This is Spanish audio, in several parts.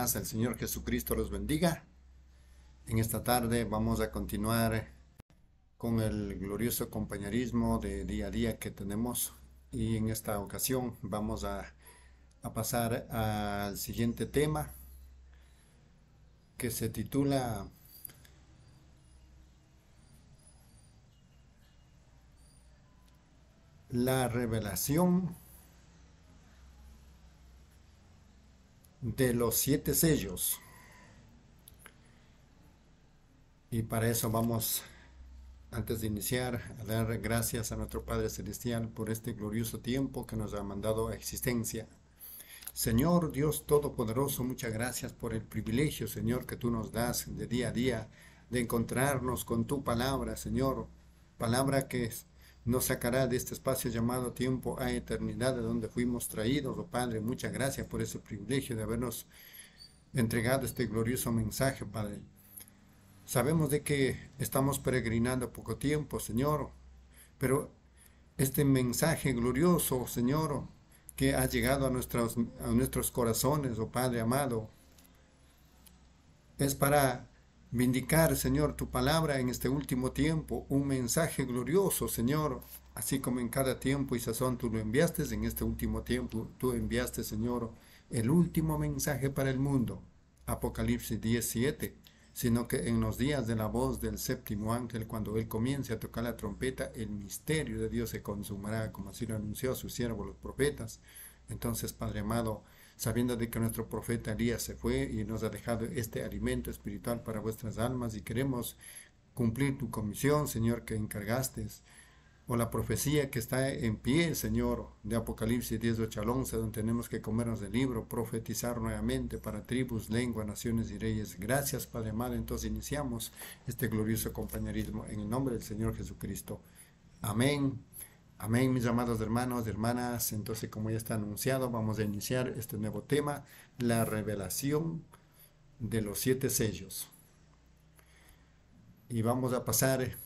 el Señor Jesucristo los bendiga. En esta tarde vamos a continuar con el glorioso compañerismo de día a día que tenemos y en esta ocasión vamos a pasar al siguiente tema que se titula La revelación de los siete sellos. Y para eso vamos, antes de iniciar, a dar gracias a nuestro Padre Celestial por este glorioso tiempo que nos ha mandado a existencia. Señor Dios Todopoderoso, muchas gracias por el privilegio, Señor, que tú nos das de día a día de encontrarnos con tu palabra, Señor. Palabra que es nos sacará de este espacio llamado tiempo a eternidad, de donde fuimos traídos. Oh Padre, muchas gracias por ese privilegio de habernos entregado este glorioso mensaje, Padre. Sabemos de que estamos peregrinando poco tiempo, Señor, pero este mensaje glorioso, Señor, que ha llegado a nuestros, a nuestros corazones, oh Padre amado, es para Vindicar, Señor, tu palabra en este último tiempo, un mensaje glorioso, Señor, así como en cada tiempo y sazón tú lo enviaste, en este último tiempo tú enviaste, Señor, el último mensaje para el mundo, Apocalipsis 17, sino que en los días de la voz del séptimo ángel, cuando él comience a tocar la trompeta, el misterio de Dios se consumará, como así lo anunció a su siervo los profetas. Entonces, Padre amado, sabiendo de que nuestro profeta Elías se fue y nos ha dejado este alimento espiritual para vuestras almas y queremos cumplir tu comisión, Señor, que encargaste, o la profecía que está en pie, Señor, de Apocalipsis 8 al 11, donde tenemos que comernos del libro, profetizar nuevamente para tribus, lengua, naciones y reyes. Gracias, Padre amado. Entonces iniciamos este glorioso compañerismo en el nombre del Señor Jesucristo. Amén. Amén, mis amados hermanos y hermanas. Entonces, como ya está anunciado, vamos a iniciar este nuevo tema, la revelación de los siete sellos. Y vamos a pasar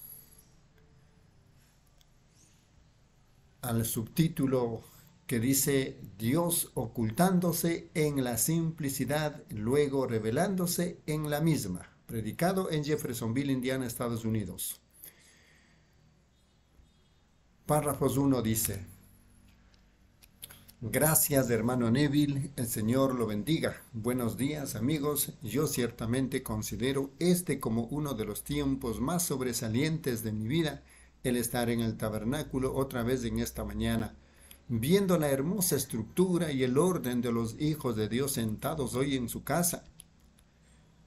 al subtítulo que dice Dios ocultándose en la simplicidad, luego revelándose en la misma, predicado en Jeffersonville, Indiana, Estados Unidos. Párrafos 1 dice, Gracias hermano Neville, el Señor lo bendiga. Buenos días amigos, yo ciertamente considero este como uno de los tiempos más sobresalientes de mi vida, el estar en el tabernáculo otra vez en esta mañana, viendo la hermosa estructura y el orden de los hijos de Dios sentados hoy en su casa.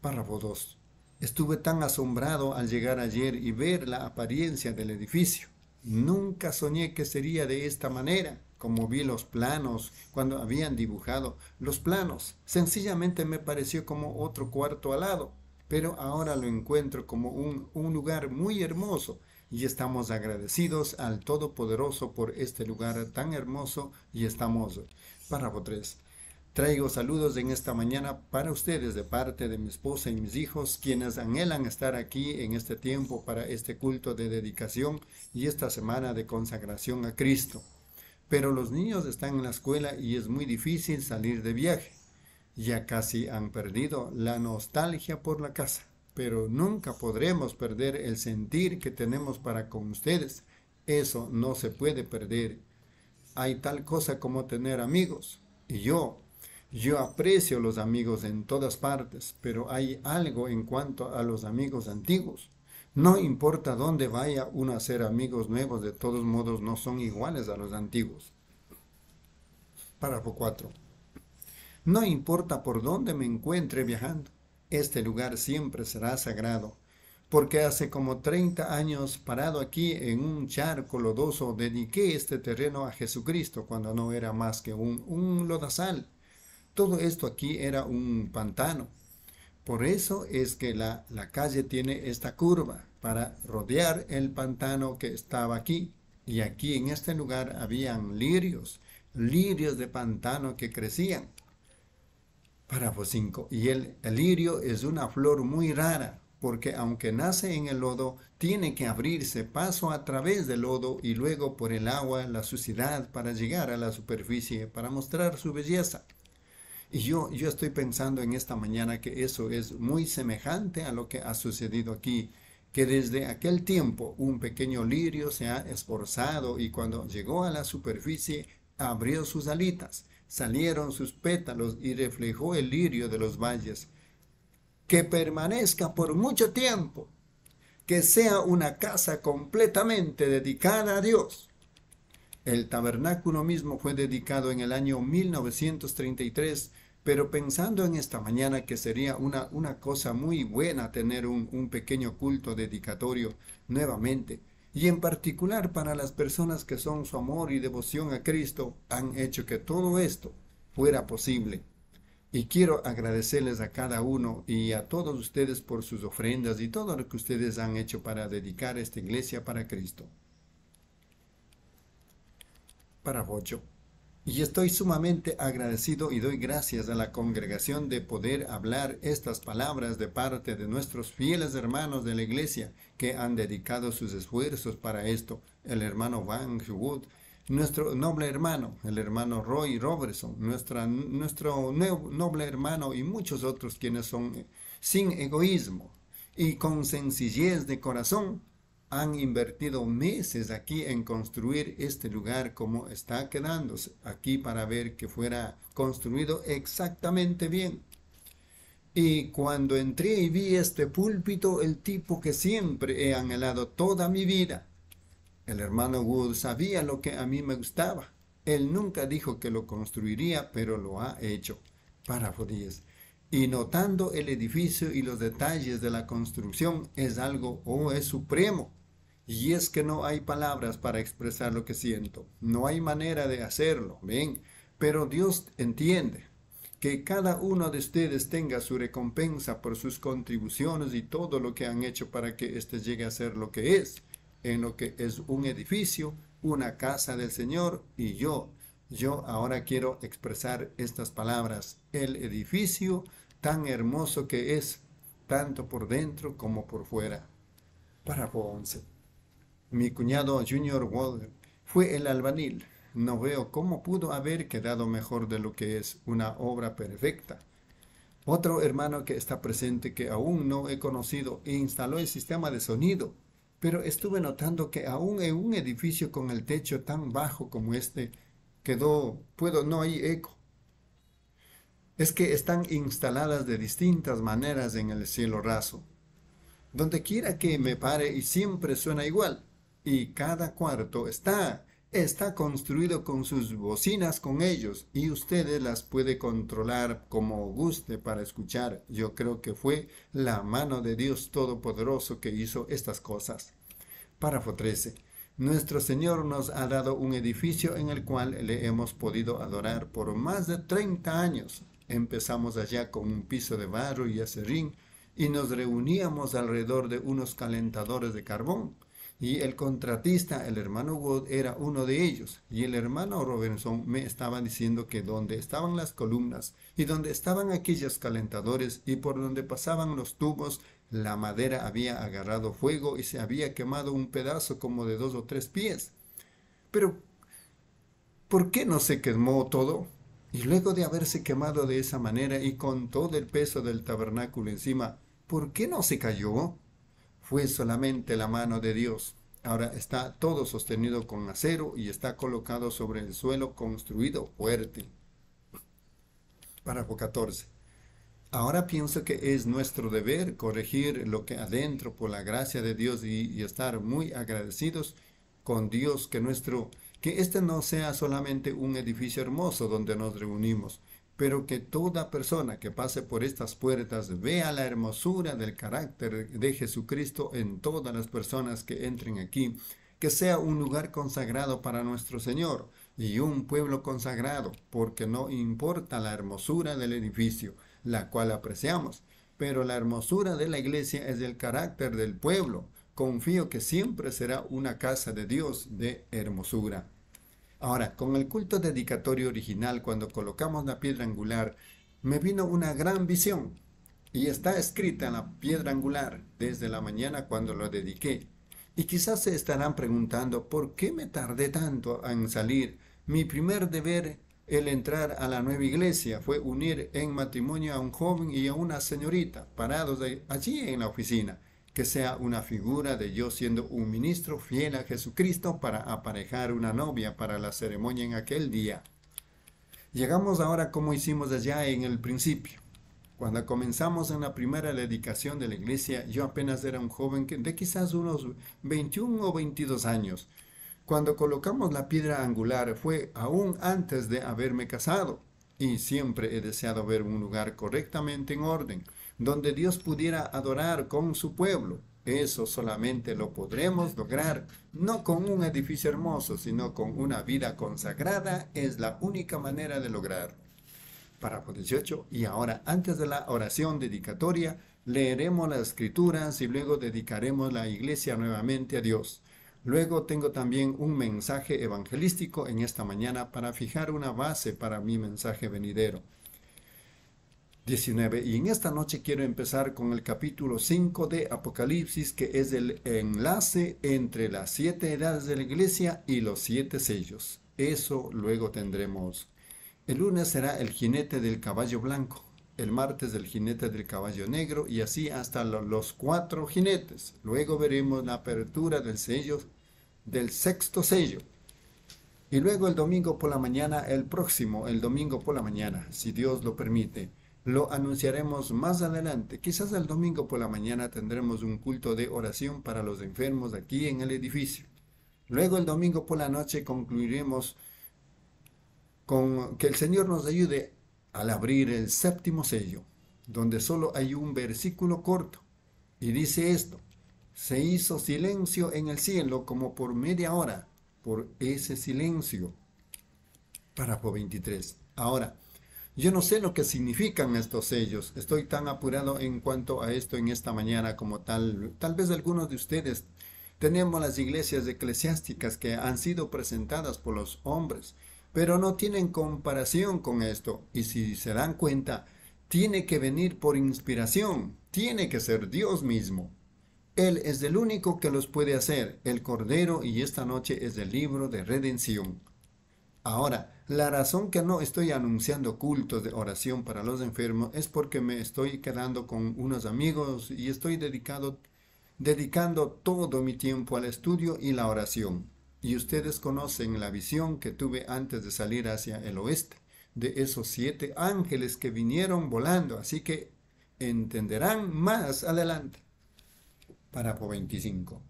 Párrafo 2. Estuve tan asombrado al llegar ayer y ver la apariencia del edificio. Nunca soñé que sería de esta manera, como vi los planos cuando habían dibujado los planos. Sencillamente me pareció como otro cuarto al lado, pero ahora lo encuentro como un, un lugar muy hermoso y estamos agradecidos al Todopoderoso por este lugar tan hermoso y estamos, párrafo 3, Traigo saludos en esta mañana para ustedes de parte de mi esposa y mis hijos, quienes anhelan estar aquí en este tiempo para este culto de dedicación y esta semana de consagración a Cristo. Pero los niños están en la escuela y es muy difícil salir de viaje. Ya casi han perdido la nostalgia por la casa, pero nunca podremos perder el sentir que tenemos para con ustedes. Eso no se puede perder. Hay tal cosa como tener amigos. Y yo, yo aprecio los amigos en todas partes, pero hay algo en cuanto a los amigos antiguos. No importa dónde vaya uno a ser amigos nuevos, de todos modos no son iguales a los antiguos. Párrafo 4. No importa por dónde me encuentre viajando, este lugar siempre será sagrado, porque hace como 30 años parado aquí en un charco lodoso dediqué este terreno a Jesucristo cuando no era más que un, un lodazal. Todo esto aquí era un pantano. Por eso es que la, la calle tiene esta curva para rodear el pantano que estaba aquí. Y aquí en este lugar habían lirios, lirios de pantano que crecían. Párrafo 5. Y el, lirio es una flor muy rara, porque aunque nace en el lodo, tiene que abrirse paso a través del lodo y luego por el agua, la suciedad, para llegar a la superficie, para mostrar su belleza. Y yo, yo estoy pensando en esta mañana que eso es muy semejante a lo que ha sucedido aquí, que desde aquel tiempo un pequeño lirio se ha esforzado y cuando llegó a la superficie abrió sus alitas, salieron sus pétalos y reflejó el lirio de los valles. Que permanezca por mucho tiempo, que sea una casa completamente dedicada a Dios. El tabernáculo mismo fue dedicado en el año 1933 pero pensando en esta mañana que sería una, una cosa muy buena tener un, un pequeño culto dedicatorio nuevamente, y en particular para las personas que son su amor y devoción a Cristo, han hecho que todo esto fuera posible. Y quiero agradecerles a cada uno y a todos ustedes por sus ofrendas y todo lo que ustedes han hecho para dedicar esta iglesia para Cristo. Para Bocho. Y estoy sumamente agradecido y doy gracias a la congregación de poder hablar estas palabras de parte de nuestros fieles hermanos de la iglesia que han dedicado sus esfuerzos para esto. El hermano Van Wood, nuestro noble hermano, el hermano Roy Robertson, nuestra, nuestro noble hermano y muchos otros quienes son eh, sin egoísmo y con sencillez de corazón han invertido meses aquí en construir este lugar como está quedándose, aquí para ver que fuera construido exactamente bien. Y cuando entré y vi este púlpito, el tipo que siempre he anhelado toda mi vida, el hermano Wood sabía lo que a mí me gustaba. Él nunca dijo que lo construiría, pero lo ha hecho. Párrafo Y notando el edificio y los detalles de la construcción es algo o oh, es supremo. Y es que no hay palabras para expresar lo que siento. No hay manera de hacerlo, ven. Pero Dios entiende que cada uno de ustedes tenga su recompensa por sus contribuciones y todo lo que han hecho para que éste llegue a ser lo que es, en lo que es un edificio, una casa del Señor y yo. Yo ahora quiero expresar estas palabras. El edificio tan hermoso que es, tanto por dentro como por fuera. para 11. Mi cuñado Junior Waller fue el albanil. No veo cómo pudo haber quedado mejor de lo que es una obra perfecta. Otro hermano que está presente que aún no he conocido instaló el sistema de sonido, pero estuve notando que aún en un edificio con el techo tan bajo como este quedó, puedo, no hay eco. Es que están instaladas de distintas maneras en el cielo raso. Donde quiera que me pare y siempre suena igual y cada cuarto está, está construido con sus bocinas con ellos y ustedes las puede controlar como guste para escuchar. Yo creo que fue la mano de Dios Todopoderoso que hizo estas cosas. Párrafo 13. Nuestro Señor nos ha dado un edificio en el cual le hemos podido adorar por más de 30 años. Empezamos allá con un piso de barro y acerrín y nos reuníamos alrededor de unos calentadores de carbón. Y el contratista, el hermano Wood, era uno de ellos. Y el hermano Robinson me estaba diciendo que donde estaban las columnas y donde estaban aquellos calentadores y por donde pasaban los tubos, la madera había agarrado fuego y se había quemado un pedazo como de dos o tres pies. Pero, ¿por qué no se quemó todo? Y luego de haberse quemado de esa manera y con todo el peso del tabernáculo encima, ¿por qué no se cayó? fue solamente la mano de Dios. Ahora está todo sostenido con acero y está colocado sobre el suelo construido fuerte. Párrafo 14. Ahora pienso que es nuestro deber corregir lo que adentro por la gracia de Dios y, y estar muy agradecidos con Dios que nuestro que este no sea solamente un edificio hermoso donde nos reunimos, pero que toda persona que pase por estas puertas vea la hermosura del carácter de Jesucristo en todas las personas que entren aquí, que sea un lugar consagrado para nuestro Señor y un pueblo consagrado, porque no importa la hermosura del edificio, la cual apreciamos, pero la hermosura de la iglesia es el carácter del pueblo. Confío que siempre será una casa de Dios de hermosura. Ahora, con el culto dedicatorio original, cuando colocamos la piedra angular, me vino una gran visión y está escrita en la piedra angular desde la mañana cuando lo dediqué. Y quizás se estarán preguntando por qué me tardé tanto en salir. Mi primer deber, el entrar a la nueva iglesia, fue unir en matrimonio a un joven y a una señorita, parados allí en la oficina que sea una figura de yo siendo un ministro fiel a Jesucristo para aparejar una novia para la ceremonia en aquel día. Llegamos ahora como hicimos allá en el principio. Cuando comenzamos en la primera dedicación de la iglesia, yo apenas era un joven de quizás unos 21 o 22 años. Cuando colocamos la piedra angular fue aún antes de haberme casado y siempre he deseado ver un lugar correctamente en orden donde Dios pudiera adorar con su pueblo. Eso solamente lo podremos lograr, no con un edificio hermoso, sino con una vida consagrada, es la única manera de lograr. Párrafo 18. Y ahora, antes de la oración dedicatoria, leeremos las escrituras y luego dedicaremos la iglesia nuevamente a Dios. Luego tengo también un mensaje evangelístico en esta mañana para fijar una base para mi mensaje venidero. 19. Y en esta noche quiero empezar con el capítulo 5 de Apocalipsis, que es el enlace entre las siete edades de la iglesia y los siete sellos. Eso luego tendremos. El lunes será el jinete del caballo blanco, el martes el jinete del caballo negro y así hasta los cuatro jinetes. Luego veremos la apertura del sello, del sexto sello. Y luego el domingo por la mañana, el próximo, el domingo por la mañana, si Dios lo permite lo anunciaremos más adelante. Quizás el domingo por la mañana tendremos un culto de oración para los enfermos aquí en el edificio. Luego el domingo por la noche concluiremos con que el Señor nos ayude al abrir el séptimo sello, donde solo hay un versículo corto. Y dice esto, se hizo silencio en el cielo como por media hora, por ese silencio. Párrafo 23. Ahora, yo no sé lo que significan estos sellos. Estoy tan apurado en cuanto a esto en esta mañana como tal. Tal vez algunos de ustedes tenemos las iglesias eclesiásticas que han sido presentadas por los hombres, pero no tienen comparación con esto. Y si se dan cuenta, tiene que venir por inspiración, tiene que ser Dios mismo. Él es el único que los puede hacer, el Cordero, y esta noche es el libro de redención. Ahora, la razón que no estoy anunciando cultos de oración para los enfermos es porque me estoy quedando con unos amigos y estoy dedicado, dedicando todo mi tiempo al estudio y la oración. Y ustedes conocen la visión que tuve antes de salir hacia el oeste, de esos siete ángeles que vinieron volando, así que entenderán más adelante. po 25.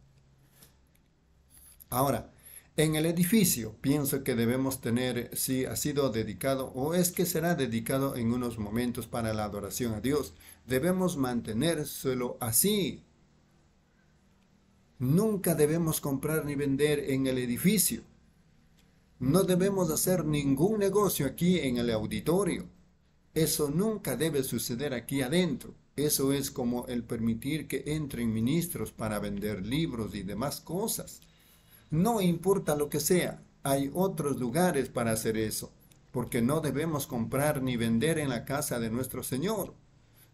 Ahora, en el edificio pienso que debemos tener si ha sido dedicado o es que será dedicado en unos momentos para la adoración a Dios. Debemos mantenérselo así. Nunca debemos comprar ni vender en el edificio. No debemos hacer ningún negocio aquí en el auditorio. Eso nunca debe suceder aquí adentro. Eso es como el permitir que entren ministros para vender libros y demás cosas. No importa lo que sea, hay otros lugares para hacer eso, porque no debemos comprar ni vender en la casa de nuestro Señor.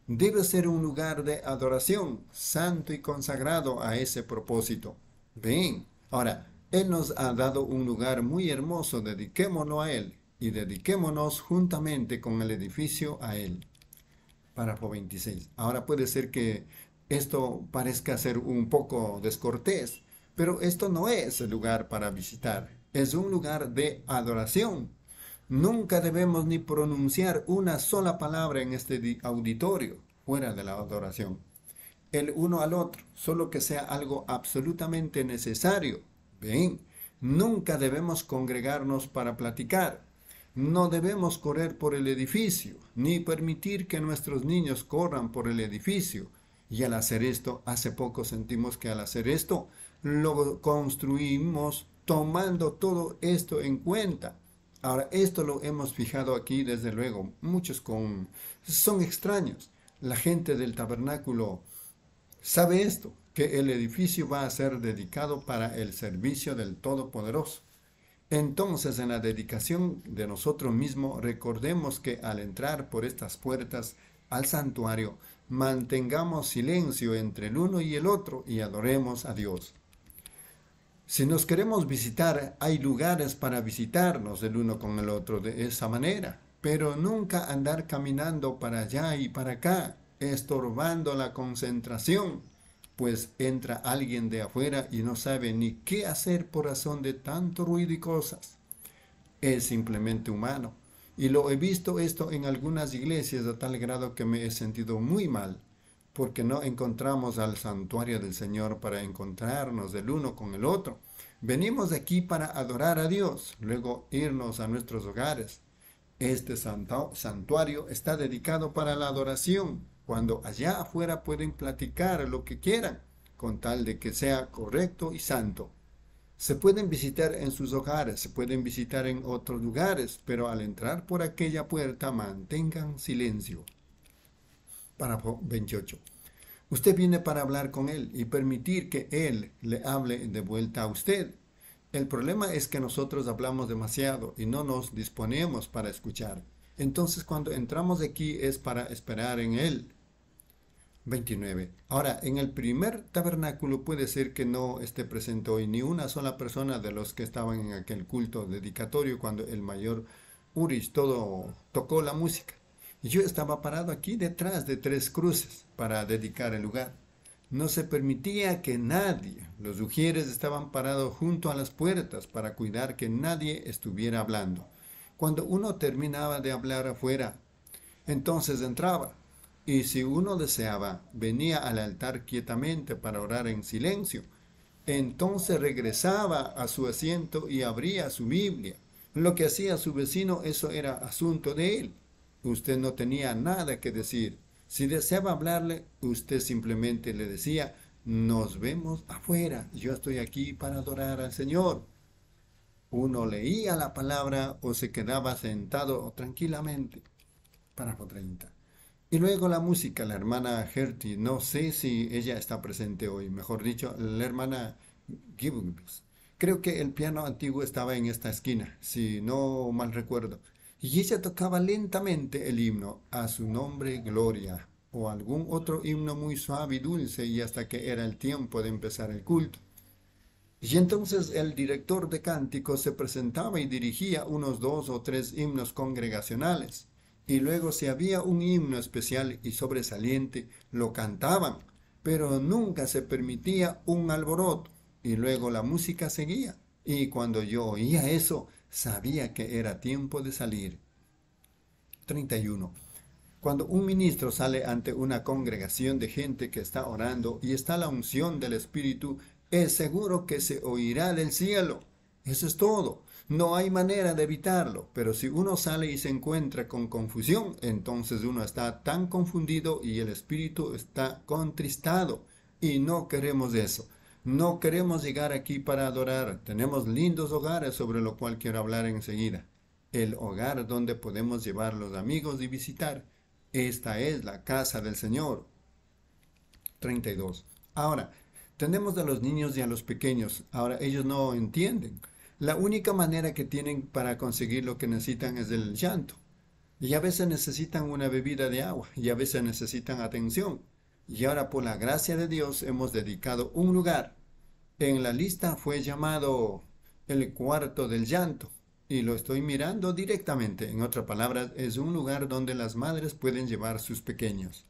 Debe ser un lugar de adoración, santo y consagrado a ese propósito. Ven, ahora, Él nos ha dado un lugar muy hermoso, dediquémonos a Él y dediquémonos juntamente con el edificio a Él. Párrafo 26. Ahora puede ser que esto parezca ser un poco descortés, pero esto no es el lugar para visitar, es un lugar de adoración. Nunca debemos ni pronunciar una sola palabra en este auditorio fuera de la adoración. El uno al otro, solo que sea algo absolutamente necesario. Bien, nunca debemos congregarnos para platicar. No debemos correr por el edificio, ni permitir que nuestros niños corran por el edificio. Y al hacer esto, hace poco sentimos que al hacer esto lo construimos tomando todo esto en cuenta. Ahora, esto lo hemos fijado aquí, desde luego, muchos son extraños. La gente del tabernáculo sabe esto, que el edificio va a ser dedicado para el servicio del Todopoderoso. Entonces, en la dedicación de nosotros mismos, recordemos que al entrar por estas puertas al santuario, mantengamos silencio entre el uno y el otro y adoremos a Dios. Si nos queremos visitar, hay lugares para visitarnos el uno con el otro de esa manera, pero nunca andar caminando para allá y para acá, estorbando la concentración, pues entra alguien de afuera y no sabe ni qué hacer por razón de tanto ruido y cosas. Es simplemente humano, y lo he visto esto en algunas iglesias a tal grado que me he sentido muy mal porque no encontramos al santuario del Señor para encontrarnos el uno con el otro. Venimos aquí para adorar a Dios, luego irnos a nuestros hogares. Este santuario está dedicado para la adoración, cuando allá afuera pueden platicar lo que quieran, con tal de que sea correcto y santo. Se pueden visitar en sus hogares, se pueden visitar en otros lugares, pero al entrar por aquella puerta mantengan silencio. 28. Usted viene para hablar con él y permitir que él le hable de vuelta a usted. El problema es que nosotros hablamos demasiado y no nos disponemos para escuchar. Entonces cuando entramos aquí es para esperar en él. 29. Ahora, en el primer tabernáculo puede ser que no esté presente hoy ni una sola persona de los que estaban en aquel culto dedicatorio cuando el mayor Uris todo tocó la música. Yo estaba parado aquí detrás de tres cruces para dedicar el lugar. No se permitía que nadie, los ujieres estaban parados junto a las puertas para cuidar que nadie estuviera hablando. Cuando uno terminaba de hablar afuera, entonces entraba, y si uno deseaba, venía al altar quietamente para orar en silencio. Entonces regresaba a su asiento y abría su Biblia. Lo que hacía su vecino, eso era asunto de él usted no tenía nada que decir. Si deseaba hablarle, usted simplemente le decía, nos vemos afuera, yo estoy aquí para adorar al Señor. Uno leía la palabra o se quedaba sentado tranquilamente. Párrafo 30. Y luego la música, la hermana Gertie, no sé si ella está presente hoy, mejor dicho, la hermana Gibbons. Creo que el piano antiguo estaba en esta esquina, si no mal recuerdo y ella tocaba lentamente el himno a su nombre gloria o algún otro himno muy suave y dulce y hasta que era el tiempo de empezar el culto. Y entonces el director de cánticos se presentaba y dirigía unos dos o tres himnos congregacionales. Y luego si había un himno especial y sobresaliente, lo cantaban, pero nunca se permitía un alboroto. Y luego la música seguía. Y cuando yo oía eso, sabía que era tiempo de salir. 31. Cuando un ministro sale ante una congregación de gente que está orando y está la unción del Espíritu, es seguro que se oirá del cielo. Eso es todo. No hay manera de evitarlo, pero si uno sale y se encuentra con confusión, entonces uno está tan confundido y el espíritu está contristado. Y no queremos eso. No queremos llegar aquí para adorar. Tenemos lindos hogares sobre lo cual quiero hablar enseguida. El hogar donde podemos llevar los amigos y visitar. Esta es la casa del Señor. 32. Ahora, tenemos a los niños y a los pequeños. Ahora, ellos no entienden. La única manera que tienen para conseguir lo que necesitan es el llanto. Y a veces necesitan una bebida de agua y a veces necesitan atención y ahora por la gracia de Dios hemos dedicado un lugar. En la lista fue llamado el cuarto del llanto y lo estoy mirando directamente. En otras palabras, es un lugar donde las madres pueden llevar sus pequeños.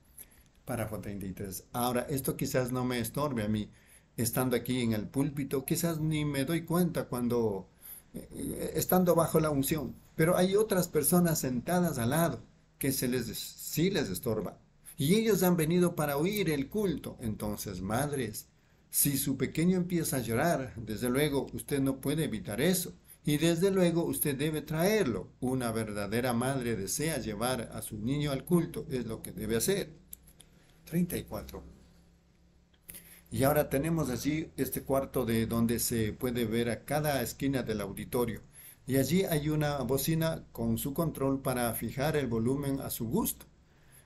Párrafo 33. Ahora, esto quizás no me estorbe a mí. Estando aquí en el púlpito, quizás ni me doy cuenta cuando eh, estando bajo la unción. Pero hay otras personas sentadas al lado que se les, sí les estorba y ellos han venido para oír el culto. Entonces, madres, si su pequeño empieza a llorar, desde luego usted no puede evitar eso. Y desde luego usted debe traerlo. Una verdadera madre desea llevar a su niño al culto, es lo que debe hacer. 34. Y ahora tenemos allí este cuarto de donde se puede ver a cada esquina del auditorio. Y allí hay una bocina con su control para fijar el volumen a su gusto.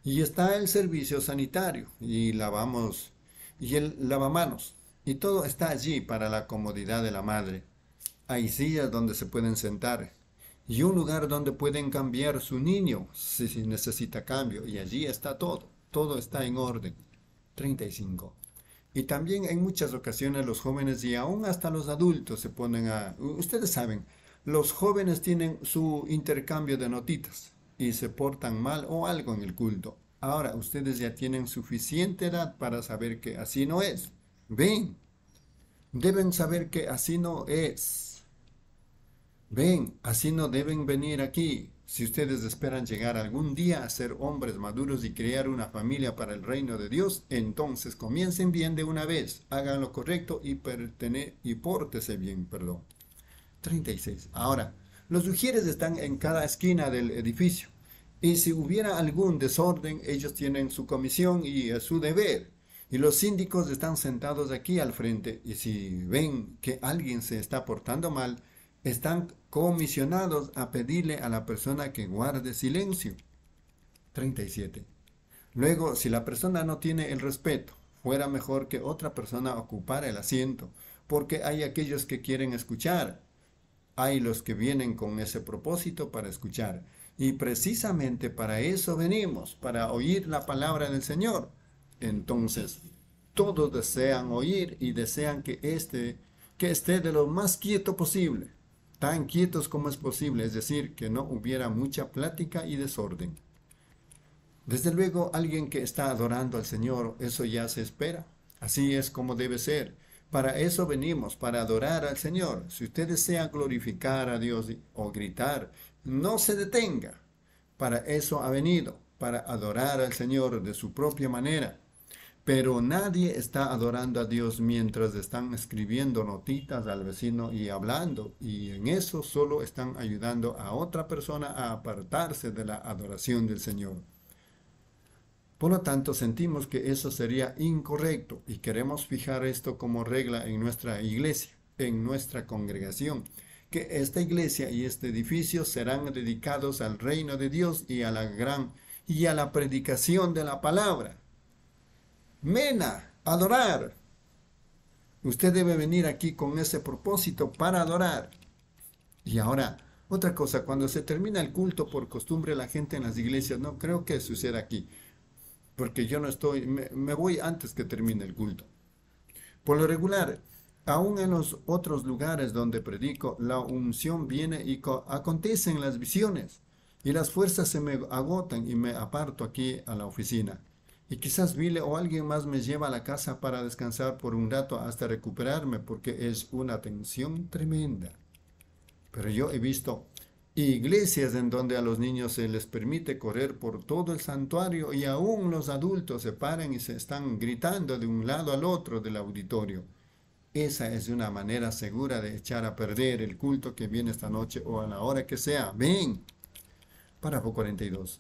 Y está el servicio sanitario y lavamos y el lavamanos. Y todo está allí para la comodidad de la madre. Hay sillas donde se pueden sentar y un lugar donde pueden cambiar su niño si, necesita cambio. Y allí está todo. Todo está en orden. 35. Y también en muchas ocasiones los jóvenes y aún hasta los adultos se ponen a... Ustedes saben, los jóvenes tienen su intercambio de notitas y se portan mal o algo en el culto. Ahora, ustedes ya tienen suficiente edad para saber que así no es. Ven, deben saber que así no es. Ven, así no deben venir aquí. Si ustedes esperan llegar algún día a ser hombres maduros y crear una familia para el reino de Dios, entonces comiencen bien de una vez, hagan lo correcto y, y pórtese bien, perdón. 36. Ahora, los sugieres están en cada esquina del edificio y si hubiera algún desorden, ellos tienen su comisión y eh, su deber. Y los síndicos están sentados aquí al frente y si ven que alguien se está portando mal, están comisionados a pedirle a la persona que guarde silencio. 37. Luego, si la persona no tiene el respeto, fuera mejor que otra persona ocupara el asiento, porque hay aquellos que quieren escuchar hay los que vienen con ese propósito para escuchar. Y precisamente para eso venimos, para oír la palabra del Señor. Entonces, todos desean oír y desean que este que esté de lo más quieto posible, tan quietos como es posible, es decir, que no hubiera mucha plática y desorden. Desde luego, alguien que está adorando al Señor, eso ya se espera. Así es como debe ser. Para eso venimos, para adorar al Señor. Si usted desea glorificar a Dios o gritar, no se detenga. Para eso ha venido, para adorar al Señor de su propia manera. Pero nadie está adorando a Dios mientras están escribiendo notitas al vecino y hablando. Y en eso solo están ayudando a otra persona a apartarse de la adoración del Señor. Por lo tanto, sentimos que eso sería incorrecto y queremos fijar esto como regla en nuestra iglesia, en nuestra congregación, que esta iglesia y este edificio serán dedicados al reino de Dios y a la gran y a la predicación de la palabra. Mena, adorar. Usted debe venir aquí con ese propósito para adorar. Y ahora, otra cosa, cuando se termina el culto, por costumbre la gente en las iglesias, no creo que suceda aquí porque yo no estoy, me, voy antes que termine el culto. Por lo regular, aún en los otros lugares donde predico, la unción viene y acontecen las visiones y las fuerzas se me agotan y me aparto aquí a la oficina. Y quizás Vile o alguien más me lleva a la casa para descansar por un rato hasta recuperarme porque es una tensión tremenda. Pero yo he visto iglesias en donde a los niños se les permite correr por todo el santuario y aún los adultos se paran y se están gritando de un lado al otro del auditorio. Esa es una manera segura de echar a perder el culto que viene esta noche o a la hora que sea. Ven. Párrafo 42.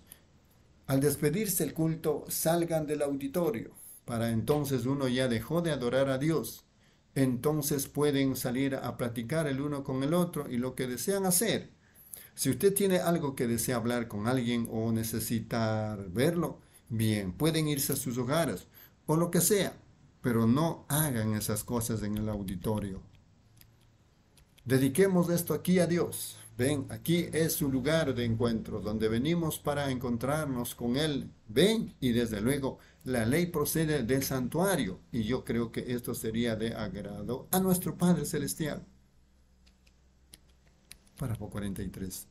Al despedirse el culto, salgan del auditorio. Para entonces uno ya dejó de adorar a Dios. Entonces pueden salir a platicar el uno con el otro y lo que desean hacer si usted tiene algo que desea hablar con alguien o necesita verlo, bien, pueden irse a sus hogares o lo que sea, pero no hagan esas cosas en el auditorio. Dediquemos esto aquí a Dios. Ven, aquí es su lugar de encuentro, donde venimos para encontrarnos con Él. Ven, y desde luego, la ley procede del santuario, y yo creo que esto sería de agrado a nuestro Padre Celestial. Párrafo 43.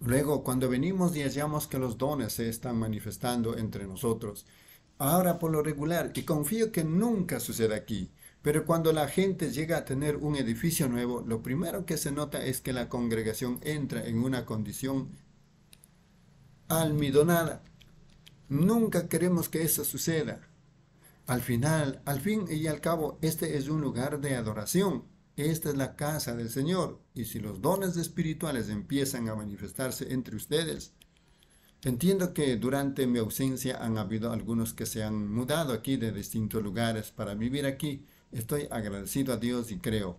Luego, cuando venimos y hallamos que los dones se están manifestando entre nosotros, ahora por lo regular, y confío que nunca suceda aquí, pero cuando la gente llega a tener un edificio nuevo, lo primero que se nota es que la congregación entra en una condición almidonada. Nunca queremos que eso suceda. Al final, al fin y al cabo, este es un lugar de adoración esta es la casa del Señor. Y si los dones espirituales empiezan a manifestarse entre ustedes, entiendo que durante mi ausencia han habido algunos que se han mudado aquí de distintos lugares para vivir aquí. Estoy agradecido a Dios y creo.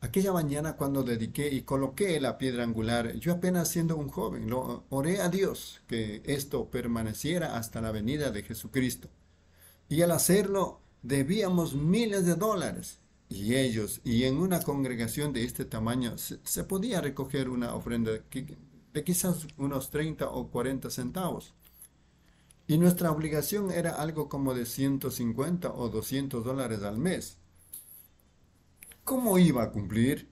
Aquella mañana cuando dediqué y coloqué la piedra angular, yo apenas siendo un joven, lo, oré a Dios que esto permaneciera hasta la venida de Jesucristo. Y al hacerlo, debíamos miles de dólares y ellos, y en una congregación de este tamaño se, podía recoger una ofrenda de, de quizás unos 30 o 40 centavos. Y nuestra obligación era algo como de 150 o 200 dólares al mes. ¿Cómo iba a cumplir?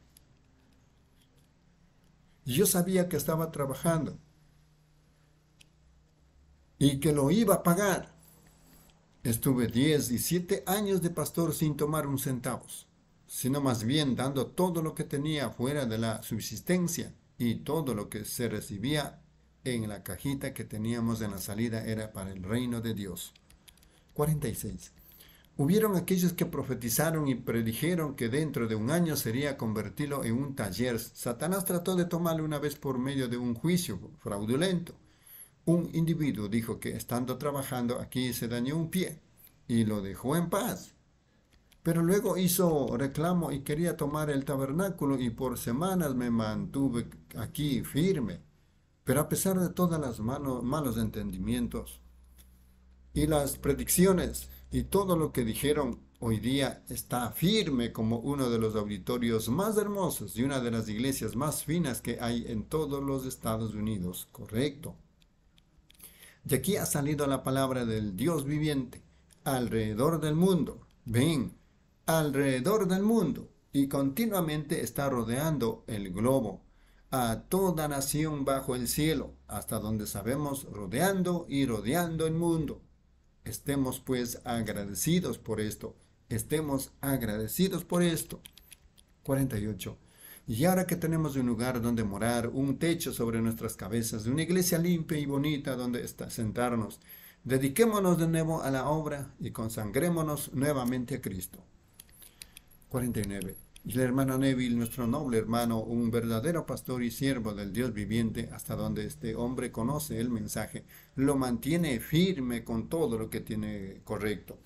Yo sabía que estaba trabajando y que lo iba a pagar. Estuve 10 y siete años de pastor sin tomar un centavo, sino más bien dando todo lo que tenía fuera de la subsistencia y todo lo que se recibía en la cajita que teníamos en la salida era para el reino de Dios. 46. Hubieron aquellos que profetizaron y predijeron que dentro de un año sería convertirlo en un taller. Satanás trató de tomarlo una vez por medio de un juicio fraudulento un individuo dijo que estando trabajando aquí se dañó un pie y lo dejó en paz. Pero luego hizo reclamo y quería tomar el tabernáculo y por semanas me mantuve aquí firme. Pero a pesar de todas las malos entendimientos y las predicciones y todo lo que dijeron, hoy día está firme como uno de los auditorios más hermosos y una de las iglesias más finas que hay en todos los Estados Unidos. Correcto. Y aquí ha salido la palabra del Dios viviente alrededor del mundo. Ven, alrededor del mundo. Y continuamente está rodeando el globo a toda nación bajo el cielo, hasta donde sabemos rodeando y rodeando el mundo. Estemos pues agradecidos por esto. Estemos agradecidos por esto. 48. Y ahora que tenemos un lugar donde morar, un techo sobre nuestras cabezas, una iglesia limpia y bonita donde sentarnos, dediquémonos de nuevo a la obra y consangrémonos nuevamente a Cristo. 49. Y el hermano Neville, nuestro noble hermano, un verdadero pastor y siervo del Dios viviente, hasta donde este hombre conoce el mensaje, lo mantiene firme con todo lo que tiene correcto.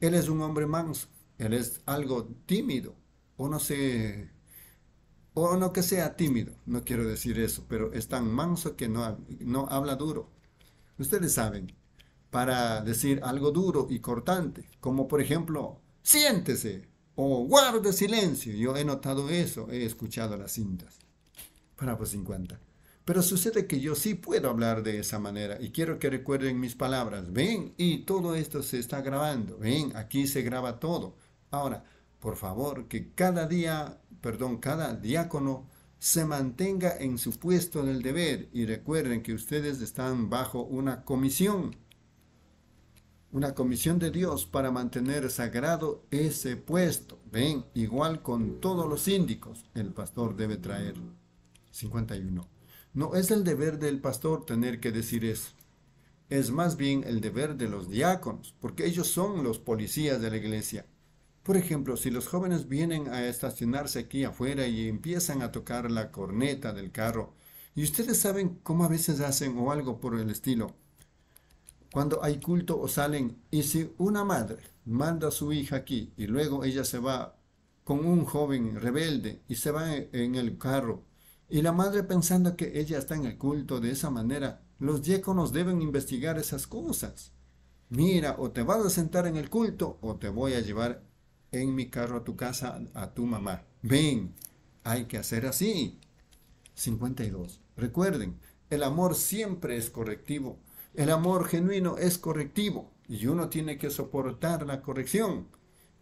Él es un hombre manso, él es algo tímido, o no se o no que sea tímido, no quiero decir eso, pero es tan manso que no, no habla duro. Ustedes saben, para decir algo duro y cortante, como por ejemplo, siéntese o guarde silencio. Yo he notado eso, he escuchado las cintas. Párrafo 50. Pues pero sucede que yo sí puedo hablar de esa manera y quiero que recuerden mis palabras. Ven, y todo esto se está grabando. Ven, aquí se graba todo. Ahora, por favor, que cada día, perdón, cada diácono se mantenga en su puesto del deber y recuerden que ustedes están bajo una comisión, una comisión de Dios para mantener sagrado ese puesto. Ven, igual con todos los síndicos, el pastor debe traer 51. No es el deber del pastor tener que decir eso. Es más bien el deber de los diáconos, porque ellos son los policías de la iglesia. Por ejemplo, si los jóvenes vienen a estacionarse aquí afuera y empiezan a tocar la corneta del carro, y ustedes saben cómo a veces hacen o algo por el estilo, cuando hay culto o salen, y si una madre manda a su hija aquí y luego ella se va con un joven rebelde y se va en el carro, y la madre pensando que ella está en el culto de esa manera, los diáconos deben investigar esas cosas. Mira, o te vas a sentar en el culto o te voy a llevar en mi carro a tu casa a tu mamá. Ven, hay que hacer así. 52. Recuerden, el amor siempre es correctivo. El amor genuino es correctivo y uno tiene que soportar la corrección.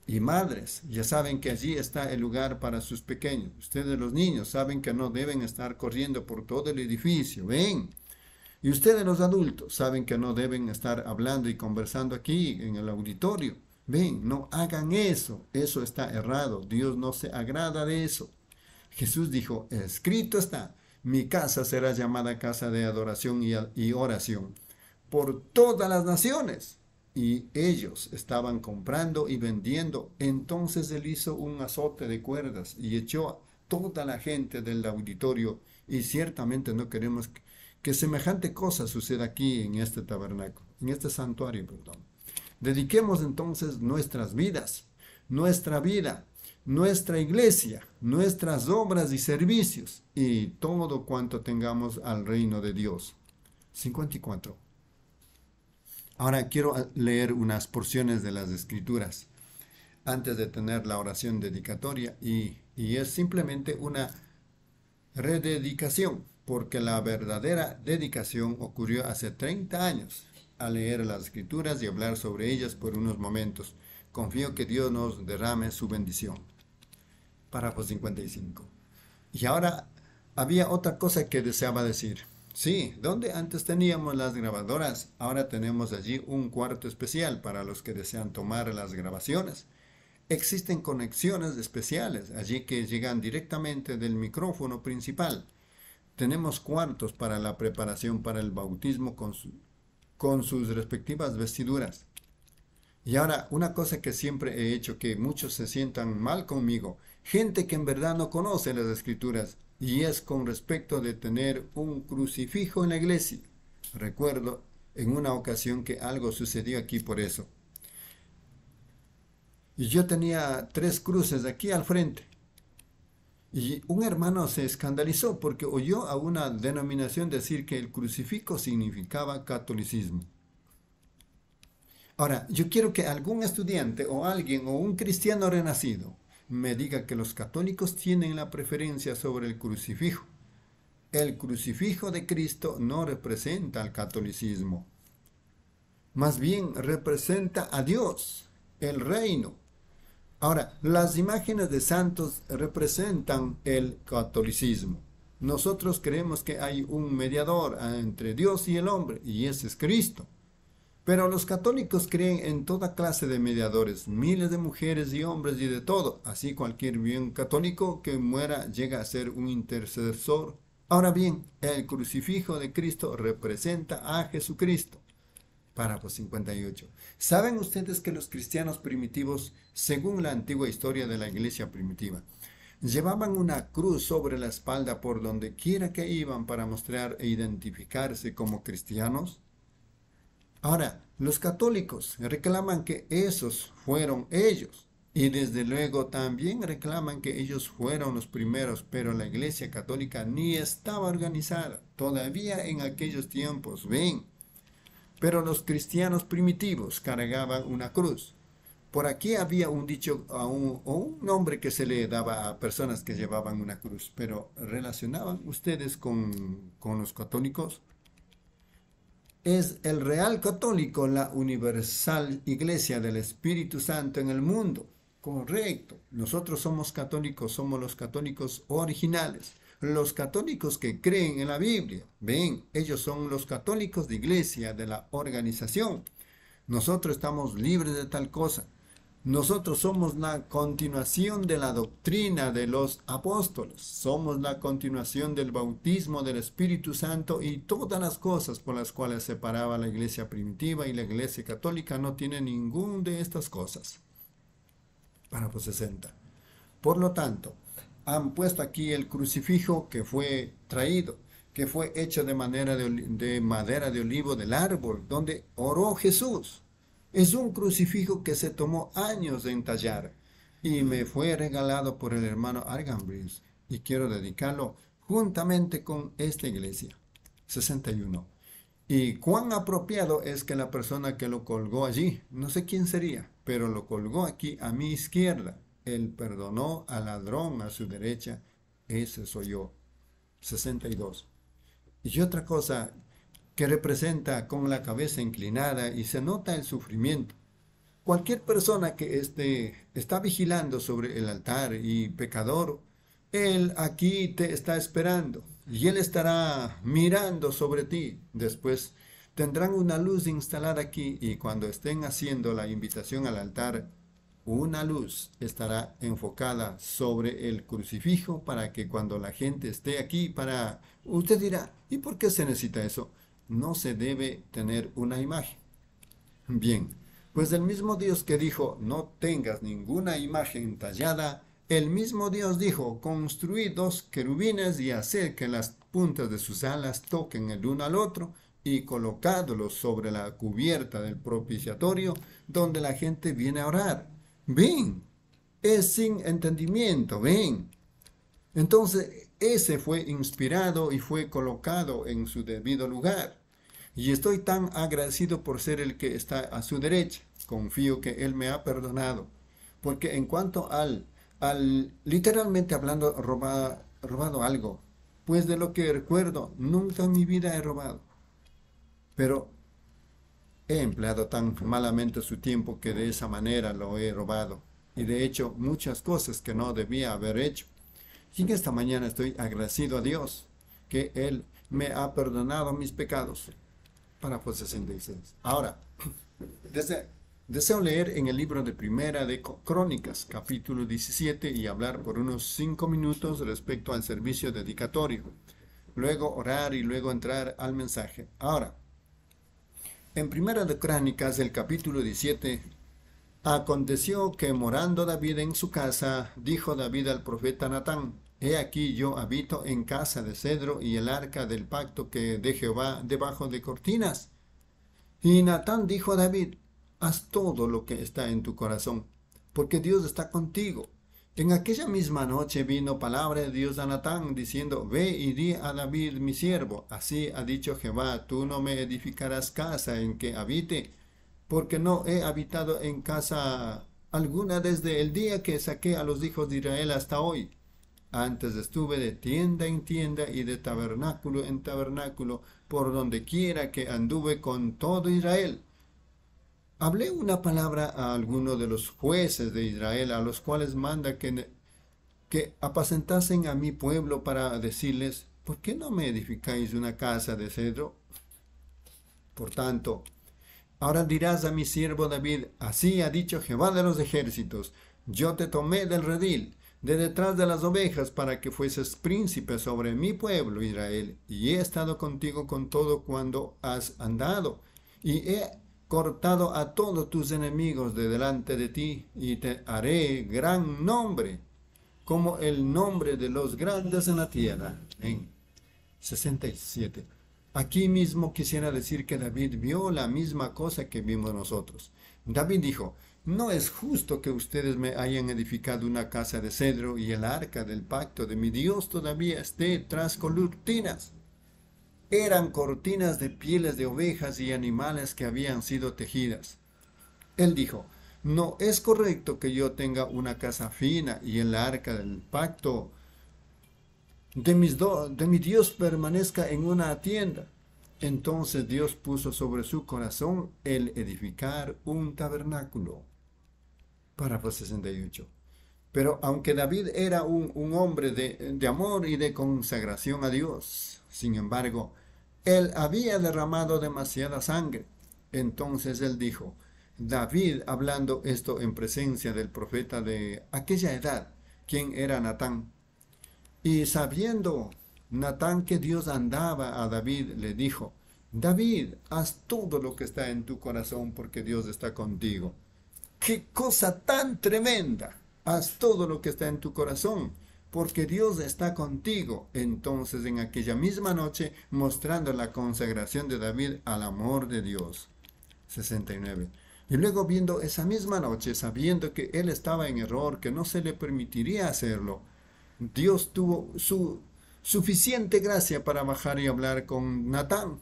Y madres, ya saben que allí está el lugar para sus pequeños. Ustedes los niños saben que no deben estar corriendo por todo el edificio. Ven. Y ustedes los adultos saben que no deben estar hablando y conversando aquí en el auditorio Ven, no hagan eso. Eso está errado. Dios no se agrada de eso. Jesús dijo, escrito está, mi casa será llamada casa de adoración y, oración por todas las naciones. Y ellos estaban comprando y vendiendo. Entonces él hizo un azote de cuerdas y echó a toda la gente del auditorio. Y ciertamente no queremos que semejante cosa suceda aquí en este tabernáculo, en este santuario, perdón. Dediquemos entonces nuestras vidas, nuestra vida, nuestra iglesia, nuestras obras y servicios y todo cuanto tengamos al reino de Dios. 54. Ahora quiero leer unas porciones de las escrituras antes de tener la oración dedicatoria y, es simplemente una rededicación porque la verdadera dedicación ocurrió hace 30 años a leer las escrituras y hablar sobre ellas por unos momentos. Confío que Dios nos derrame su bendición. Párrafo 55. Y ahora había otra cosa que deseaba decir. Sí, donde antes teníamos las grabadoras, ahora tenemos allí un cuarto especial para los que desean tomar las grabaciones. Existen conexiones especiales allí que llegan directamente del micrófono principal. Tenemos cuartos para la preparación para el bautismo con su con sus respectivas vestiduras. Y ahora, una cosa que siempre he hecho que muchos se sientan mal conmigo, gente que en verdad no conoce las escrituras, y es con respecto de tener un crucifijo en la iglesia. Recuerdo en una ocasión que algo sucedió aquí por eso. Y yo tenía tres cruces aquí al frente. Y un hermano se escandalizó porque oyó a una denominación decir que el crucifijo significaba catolicismo. Ahora, yo quiero que algún estudiante o alguien o un cristiano renacido me diga que los católicos tienen la preferencia sobre el crucifijo. El crucifijo de Cristo no representa al catolicismo. Más bien representa a Dios, el reino, Ahora, las imágenes de santos representan el catolicismo. Nosotros creemos que hay un mediador ah, entre Dios y el hombre, y ese es Cristo. Pero los católicos creen en toda clase de mediadores, miles de mujeres y hombres y de todo. Así cualquier bien católico que muera llega a ser un intercesor. Ahora bien, el crucifijo de Cristo representa a Jesucristo párrafo pues, 58. ¿Saben ustedes que los cristianos primitivos, según la antigua historia de la iglesia primitiva, llevaban una cruz sobre la espalda por donde quiera que iban para mostrar e identificarse como cristianos? Ahora, los católicos reclaman que esos fueron ellos y desde luego también reclaman que ellos fueron los primeros, pero la iglesia católica ni estaba organizada todavía en aquellos tiempos. Ven, pero los cristianos primitivos cargaban una cruz. Por aquí había un dicho o un nombre que se le daba a personas que llevaban una cruz, pero ¿relacionaban ustedes con, con los católicos? Es el Real Católico la universal iglesia del Espíritu Santo en el mundo. Correcto. Nosotros somos católicos, somos los católicos originales. Los católicos que creen en la Biblia, ven, ellos son los católicos de iglesia, de la organización. Nosotros estamos libres de tal cosa. Nosotros somos la continuación de la doctrina de los apóstoles. Somos la continuación del bautismo del Espíritu Santo y todas las cosas por las cuales separaba la iglesia primitiva y la iglesia católica no tiene ninguna de estas cosas. Párrafo 60. Por lo tanto, han puesto aquí el crucifijo que fue traído, que fue hecho de, manera de, madera de olivo del árbol, donde oró Jesús. Es un crucifijo que se tomó años de entallar y me fue regalado por el hermano Arganbris y quiero dedicarlo juntamente con esta iglesia. 61. Y cuán apropiado es que la persona que lo colgó allí, no sé quién sería, pero lo colgó aquí a mi izquierda, él perdonó al ladrón a su derecha. Ese soy yo. 62. Y otra cosa que representa con la cabeza inclinada y se nota el sufrimiento. Cualquier persona que esté, está vigilando sobre el altar y pecador, Él aquí te está esperando y Él estará mirando sobre ti. Después tendrán una luz instalada aquí y cuando estén haciendo la invitación al altar, una luz estará enfocada sobre el crucifijo para que cuando la gente esté aquí para... Usted dirá, ¿y por qué se necesita eso? No se debe tener una imagen. Bien, pues el mismo Dios que dijo, no tengas ninguna imagen tallada, el mismo Dios dijo, construí dos querubines y hacer que las puntas de sus alas toquen el uno al otro y colocádolos sobre la cubierta del propiciatorio donde la gente viene a orar bien es sin entendimiento, bien Entonces, ese fue inspirado y fue colocado en su debido lugar. Y estoy tan agradecido por ser el que está a su derecha. Confío que Él me ha perdonado. Porque en cuanto al, al literalmente hablando, robado algo. Pues de lo que recuerdo, nunca en mi vida he robado. Pero He empleado tan malamente su tiempo que de esa manera lo he robado y de hecho muchas cosas que no debía haber hecho. Sin esta mañana estoy agradecido a Dios que Él me ha perdonado mis pecados. Para 66. Ahora, deseo leer en el libro de Primera de Crónicas, capítulo 17, y hablar por unos cinco minutos respecto al servicio dedicatorio. Luego orar y luego entrar al mensaje. Ahora, en Primera de Crónicas, el capítulo 17, aconteció que morando David en su casa, dijo David al profeta Natán, He aquí yo habito en casa de cedro y el arca del pacto que de Jehová debajo de cortinas. Y Natán dijo a David, haz todo lo que está en tu corazón, porque Dios está contigo. En aquella misma noche vino palabra de Dios a Natán, diciendo, Ve y di a David mi siervo, así ha dicho Jehová, tú no me edificarás casa en que habite, porque no he habitado en casa alguna desde el día que saqué a los hijos de Israel hasta hoy. Antes estuve de tienda en tienda y de tabernáculo en tabernáculo, por donde quiera que anduve con todo Israel. Hablé una palabra a alguno de los jueces de Israel, a los cuales manda que, que apacentasen a mi pueblo para decirles, ¿por qué no me edificáis una casa de cedro? Por tanto, ahora dirás a mi siervo David, así ha dicho Jehová de los ejércitos, yo te tomé del redil, de detrás de las ovejas, para que fueses príncipe sobre mi pueblo Israel, y he estado contigo con todo cuando has andado, y he cortado a todos tus enemigos de delante de ti, y te haré gran nombre, como el nombre de los grandes en la tierra. En 67. Aquí mismo quisiera decir que David vio la misma cosa que vimos nosotros. David dijo, no es justo que ustedes me hayan edificado una casa de cedro y el arca del pacto de mi Dios todavía esté tras colutinas eran cortinas de pieles de ovejas y animales que habían sido tejidas. Él dijo, no es correcto que yo tenga una casa fina y el arca del pacto de, mis de mi Dios permanezca en una tienda. Entonces Dios puso sobre su corazón el edificar un tabernáculo. Párrafo 68. Pero aunque David era un, hombre de, de, amor y de consagración a Dios, sin embargo, él había derramado demasiada sangre. Entonces él dijo, David, hablando esto en presencia del profeta de aquella edad, quien era Natán, y sabiendo Natán que Dios andaba a David, le dijo, David, haz todo lo que está en tu corazón porque Dios está contigo. ¡Qué cosa tan tremenda! Haz todo lo que está en tu corazón, porque Dios está contigo. Entonces en aquella misma noche, mostrando la consagración de David al amor de Dios. 69. Y luego viendo esa misma noche, sabiendo que él estaba en error, que no se le permitiría hacerlo, Dios tuvo su suficiente gracia para bajar y hablar con Natán.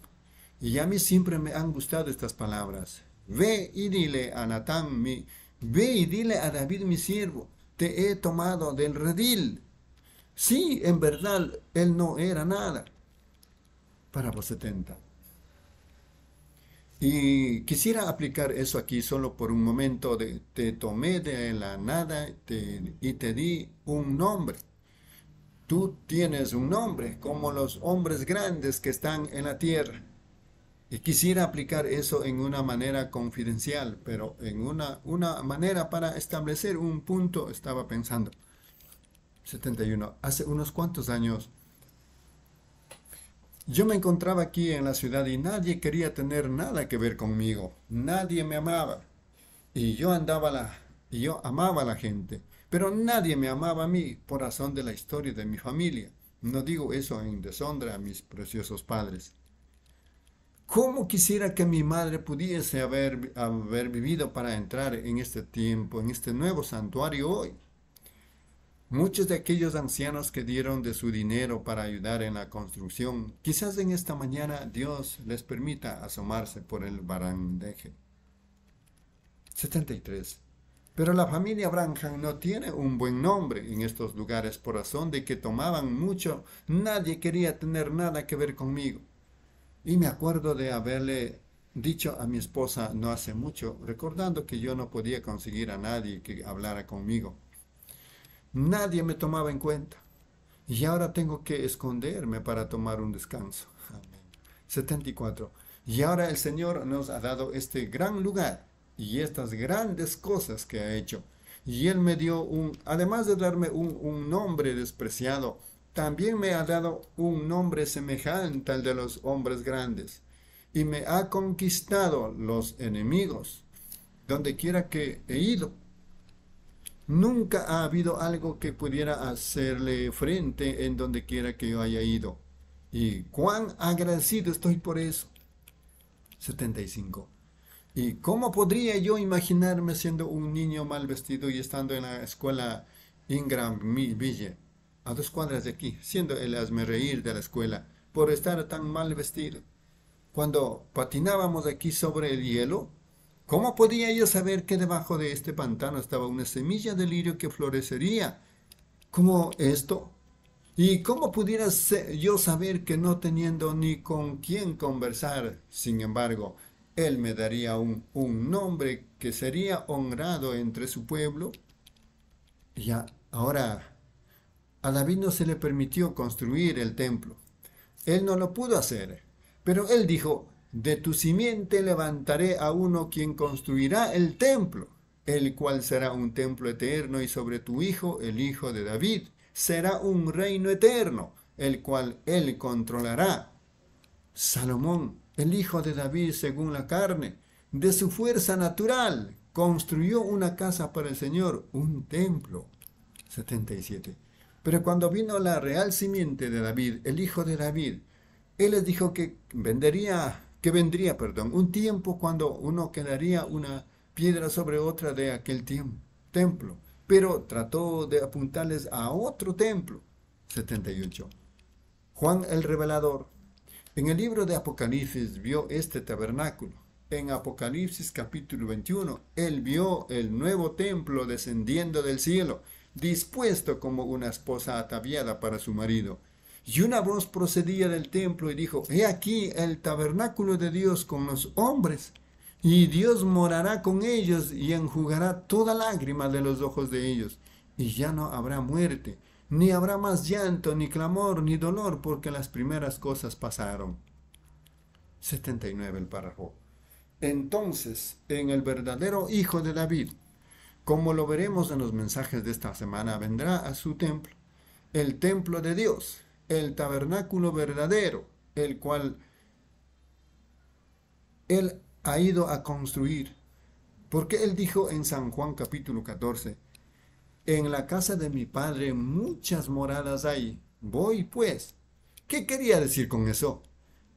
Y a mí siempre me han gustado estas palabras. Ve y dile a Natán, mi, ve y dile a David mi siervo, te he tomado del redil. Sí, en verdad, él no era nada. los 70. Y quisiera aplicar eso aquí solo por un momento. De, te tomé de la nada y te di un nombre. Tú tienes un nombre, como los hombres grandes que están en la tierra. Y quisiera aplicar eso en una manera confidencial, pero en una, una manera para establecer un punto, estaba pensando. 71. Hace unos cuantos años, yo me encontraba aquí en la ciudad y nadie quería tener nada que ver conmigo. Nadie me amaba. Y yo andaba la, y yo amaba a la gente, pero nadie me amaba a mí por razón de la historia de mi familia. No digo eso en deshonra a mis preciosos padres. ¿Cómo quisiera que mi madre pudiese haber, haber vivido para entrar en este tiempo, en este nuevo santuario hoy? Muchos de aquellos ancianos que dieron de su dinero para ayudar en la construcción, quizás en esta mañana Dios les permita asomarse por el barandeje. 73. Pero la familia Branham no tiene un buen nombre en estos lugares por razón de que tomaban mucho. Nadie quería tener nada que ver conmigo. Y me acuerdo de haberle dicho a mi esposa no hace mucho, recordando que yo no podía conseguir a nadie que hablara conmigo. Nadie me tomaba en cuenta. Y ahora tengo que esconderme para tomar un descanso. 74. Y ahora el Señor nos ha dado este gran lugar y estas grandes cosas que ha hecho. Y Él me dio un, además de darme un, un nombre despreciado, también me ha dado un nombre semejante al de los hombres grandes y me ha conquistado los enemigos donde quiera que he ido. Nunca ha habido algo que pudiera hacerle frente en donde quiera que yo haya ido. Y cuán agradecido estoy por eso. 75. ¿Y cómo podría yo imaginarme siendo un niño mal vestido y estando en la escuela Ingram Ville? a dos cuadras de aquí, siendo el reír de la escuela, por estar tan mal vestido. Cuando patinábamos aquí sobre el hielo, ¿cómo podía yo saber que debajo de este pantano estaba una semilla de lirio que florecería? Como esto. ¿Y cómo pudiera yo saber que no teniendo ni con quién conversar, sin embargo, él me daría un, un nombre que sería honrado entre su pueblo? Ya, ahora a David no se le permitió construir el templo. Él no lo pudo hacer. Pero él dijo, de tu simiente levantaré a uno quien construirá el templo, el cual será un templo eterno y sobre tu hijo, el hijo de David, será un reino eterno, el cual él controlará. Salomón, el hijo de David según la carne, de su fuerza natural, construyó una casa para el Señor, un templo. 77. Pero cuando vino la real simiente de David, el hijo de David, él les dijo que vendería, que vendría, perdón, un tiempo cuando uno quedaría una piedra sobre otra de aquel templo. Pero trató de apuntarles a otro templo. 78. Juan el Revelador. En el libro de Apocalipsis vio este tabernáculo. En Apocalipsis capítulo 21, él vio el nuevo templo descendiendo del cielo dispuesto como una esposa ataviada para su marido. Y una voz procedía del templo y dijo, He aquí el tabernáculo de Dios con los hombres, y Dios morará con ellos y enjugará toda lágrima de los ojos de ellos, y ya no habrá muerte, ni habrá más llanto, ni clamor, ni dolor, porque las primeras cosas pasaron. 79 el párrafo. Entonces, en el verdadero Hijo de David, como lo veremos en los mensajes de esta semana, vendrá a su templo, el templo de Dios, el tabernáculo verdadero, el cual Él ha ido a construir. Porque Él dijo en San Juan capítulo 14, en la casa de mi padre muchas moradas hay, voy pues. ¿Qué quería decir con eso?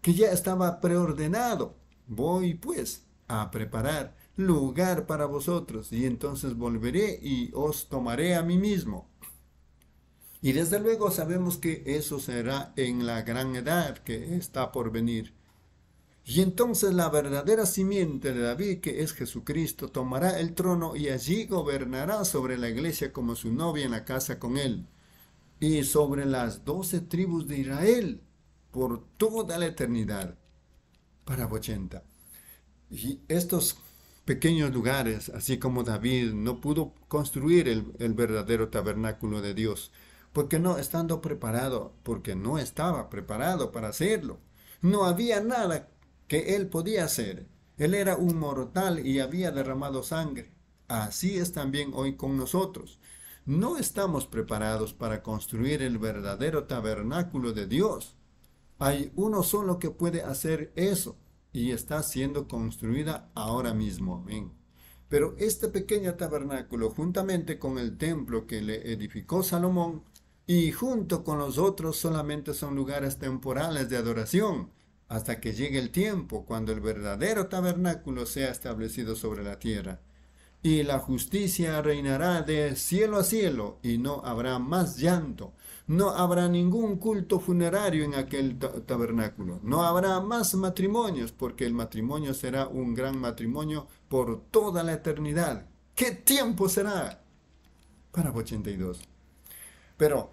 Que ya estaba preordenado, voy pues a preparar lugar para vosotros, y entonces volveré y os tomaré a mí mismo. Y desde luego sabemos que eso será en la gran edad que está por venir. Y entonces la verdadera simiente de David, que es Jesucristo, tomará el trono y allí gobernará sobre la iglesia como su novia en la casa con él, y sobre las doce tribus de Israel por toda la eternidad. Para 80. Y estos pequeños lugares, así como David no pudo construir el, verdadero tabernáculo de Dios, porque no estando preparado, porque no estaba preparado para hacerlo. No había nada que él podía hacer. Él era un mortal y había derramado sangre. Así es también hoy con nosotros. No estamos preparados para construir el verdadero tabernáculo de Dios. Hay uno solo que puede hacer eso, y está siendo construida ahora mismo. Pero este pequeño tabernáculo, juntamente con el templo que le edificó Salomón, y junto con los otros solamente son lugares temporales de adoración, hasta que llegue el tiempo cuando el verdadero tabernáculo sea establecido sobre la tierra y la justicia reinará de cielo a cielo, y no habrá más llanto. No habrá ningún culto funerario en aquel tabernáculo. No habrá más matrimonios, porque el matrimonio será un gran matrimonio por toda la eternidad. ¿Qué tiempo será? Para 82. Pero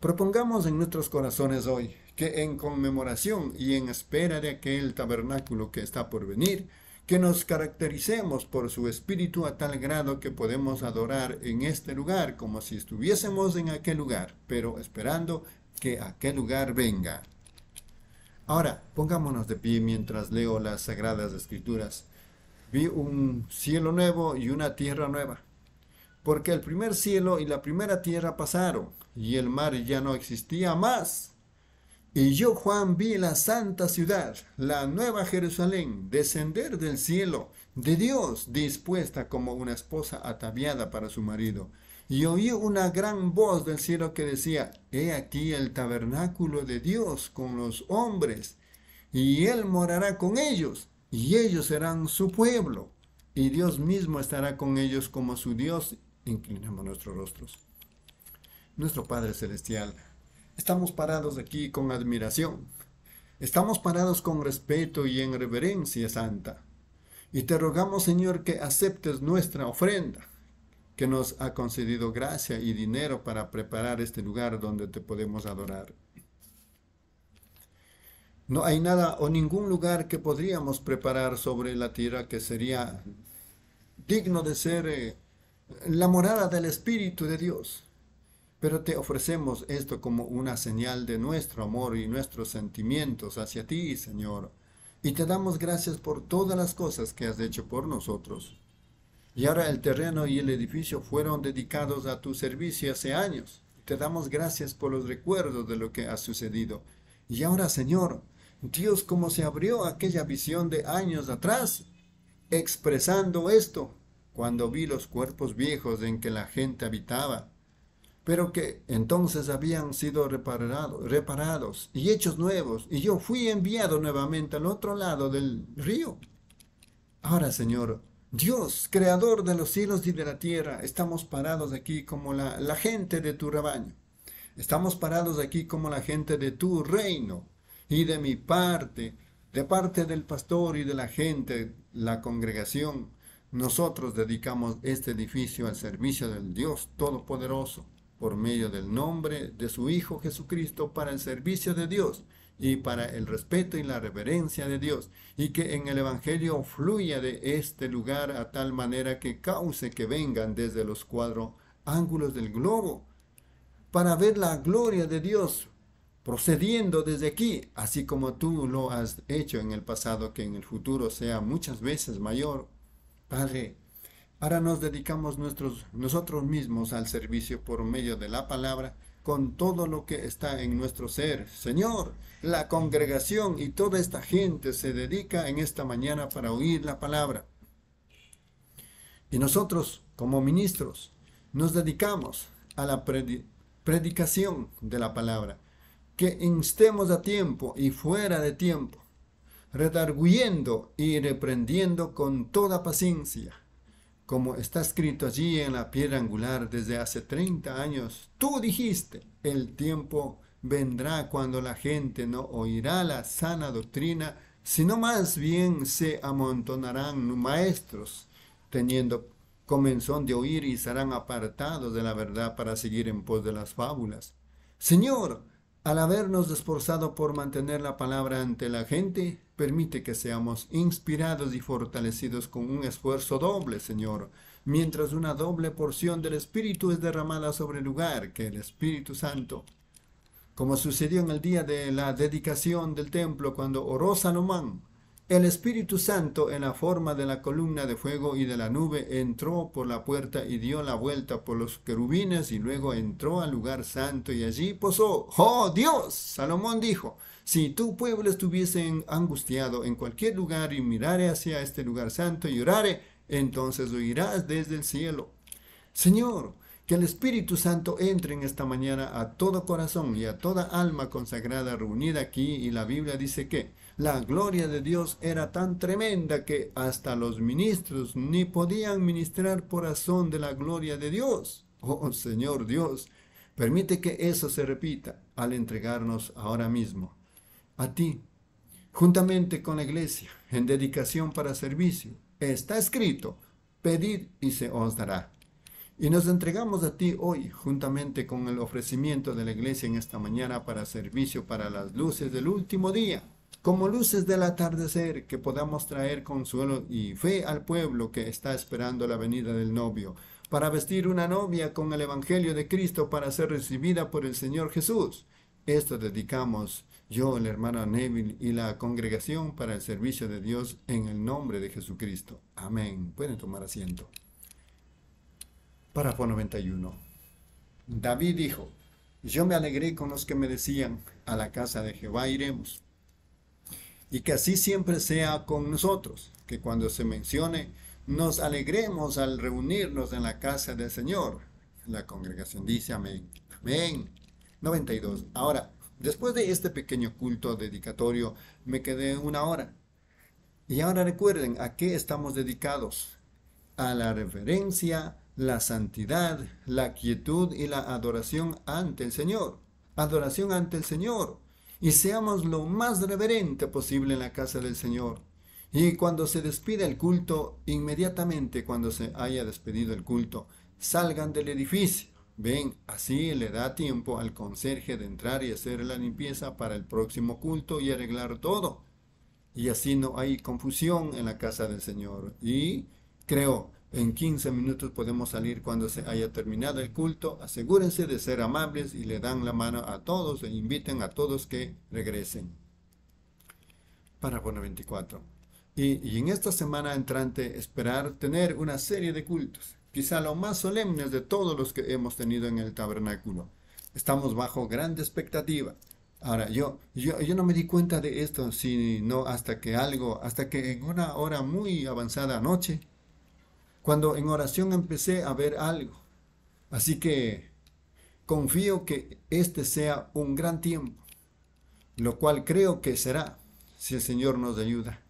propongamos en nuestros corazones hoy que en conmemoración y en espera de aquel tabernáculo que está por venir, que nos caractericemos por su espíritu a tal grado que podemos adorar en este lugar como si estuviésemos en aquel lugar, pero esperando que aquel lugar venga. Ahora, pongámonos de pie mientras leo las sagradas escrituras. Vi un cielo nuevo y una tierra nueva, porque el primer cielo y la primera tierra pasaron, y el mar ya no existía más. Y yo, Juan, vi la santa ciudad, la nueva Jerusalén, descender del cielo, de Dios, dispuesta como una esposa ataviada para su marido. Y oí una gran voz del cielo que decía, He aquí el tabernáculo de Dios con los hombres, y Él morará con ellos, y ellos serán su pueblo, y Dios mismo estará con ellos como su Dios. Inclinamos nuestros rostros. Nuestro Padre Celestial, Estamos parados aquí con admiración. Estamos parados con respeto y en reverencia santa. Y te rogamos, Señor, que aceptes nuestra ofrenda, que nos ha concedido gracia y dinero para preparar este lugar donde te podemos adorar. No hay nada o ningún lugar que podríamos preparar sobre la tierra que sería digno de ser eh, la morada del Espíritu de Dios. Pero te ofrecemos esto como una señal de nuestro amor y nuestros sentimientos hacia ti, Señor. Y te damos gracias por todas las cosas que has hecho por nosotros. Y ahora el terreno y el edificio fueron dedicados a tu servicio hace años. Te damos gracias por los recuerdos de lo que ha sucedido. Y ahora, Señor, Dios, ¿cómo se abrió aquella visión de años atrás, expresando esto, cuando vi los cuerpos viejos en que la gente habitaba, pero que entonces habían sido reparados y hechos nuevos, y yo fui enviado nuevamente al otro lado del río. Ahora, Señor, Dios, creador de los cielos y de la tierra, estamos parados aquí como la gente de tu rebaño. Estamos parados aquí como la gente de tu reino. Y de mi parte, de parte del pastor y de la gente, la congregación, nosotros dedicamos este edificio al servicio del Dios Todopoderoso por medio del nombre de su Hijo Jesucristo para el servicio de Dios y para el respeto y la reverencia de Dios, y que en el Evangelio fluya de este lugar a tal manera que cause que vengan desde los cuatro ángulos del globo, para ver la gloria de Dios procediendo desde aquí, así como tú lo has hecho en el pasado, que en el futuro sea muchas veces mayor. Padre, Ahora nos dedicamos nosotros mismos al servicio por medio de la palabra con todo lo que está en nuestro ser. Señor, la congregación y toda esta gente se dedica en esta mañana para oír la palabra. Y nosotros, como ministros, nos dedicamos a la predicación de la palabra, que instemos a tiempo y fuera de tiempo, redarguyendo y reprendiendo con toda paciencia como está escrito allí en la piedra angular desde hace 30 años, tú dijiste, el tiempo vendrá cuando la gente no oirá la sana doctrina, sino más bien se amontonarán maestros, teniendo comenzón de oír y serán apartados de la verdad para seguir en pos de las fábulas. Señor, al habernos esforzado por mantener la palabra ante la gente, Permite que seamos inspirados y fortalecidos con un esfuerzo doble, Señor, mientras una doble porción del Espíritu es derramada sobre el lugar que el Espíritu Santo. Como sucedió en el día de la dedicación del templo cuando oró Salomón, el Espíritu Santo en la forma de la columna de fuego y de la nube entró por la puerta y dio la vuelta por los querubines y luego entró al lugar santo y allí posó. ¡Oh Dios! Salomón dijo, si tu pueblo estuviese angustiado en cualquier lugar y mirare hacia este lugar santo y orare, entonces oirás desde el cielo. Señor, que el Espíritu Santo entre en esta mañana a todo corazón y a toda alma consagrada reunida aquí. Y la Biblia dice que la gloria de Dios era tan tremenda que hasta los ministros ni podían ministrar por razón de la gloria de Dios. Oh Señor Dios, permite que eso se repita al entregarnos ahora mismo a ti, juntamente con la iglesia, en dedicación para servicio. Está escrito, pedid y se os dará. Y nos entregamos a ti hoy, juntamente con el ofrecimiento de la iglesia en esta mañana para servicio para las luces del último día, como luces del atardecer, que podamos traer consuelo y fe al pueblo que está esperando la venida del novio, para vestir una novia con el Evangelio de Cristo para ser recibida por el Señor Jesús. Esto dedicamos yo, la hermana Neville y la congregación para el servicio de Dios en el nombre de Jesucristo. Amén. Pueden tomar asiento. Párrafo 91. David dijo, yo me alegré con los que me decían, a la casa de Jehová iremos. Y que así siempre sea con nosotros, que cuando se mencione, nos alegremos al reunirnos en la casa del Señor. La congregación dice amén. Amén. 92. Ahora, Después de este pequeño culto dedicatorio me quedé una hora. Y ahora recuerden a qué estamos dedicados. A la reverencia, la santidad, la quietud y la adoración ante el Señor. Adoración ante el Señor. Y seamos lo más reverente posible en la casa del Señor. Y cuando se despida el culto, inmediatamente cuando se haya despedido el culto, salgan del edificio Ven, así le da tiempo al conserje de entrar y hacer la limpieza para el próximo culto y arreglar todo. Y así no hay confusión en la casa del Señor. Y creo, en 15 minutos podemos salir cuando se haya terminado el culto. Asegúrense de ser amables y le dan la mano a todos e inviten a todos que regresen. Párrafo 24. y en esta semana entrante esperar tener una serie de cultos quizá lo más solemne de todos los que hemos tenido en el tabernáculo. Estamos bajo grande expectativa. Ahora, yo, yo, no me di cuenta de esto, sino hasta que algo, hasta que en una hora muy avanzada noche, cuando en oración empecé a ver algo. Así que confío que este sea un gran tiempo, lo cual creo que será, si el Señor nos ayuda.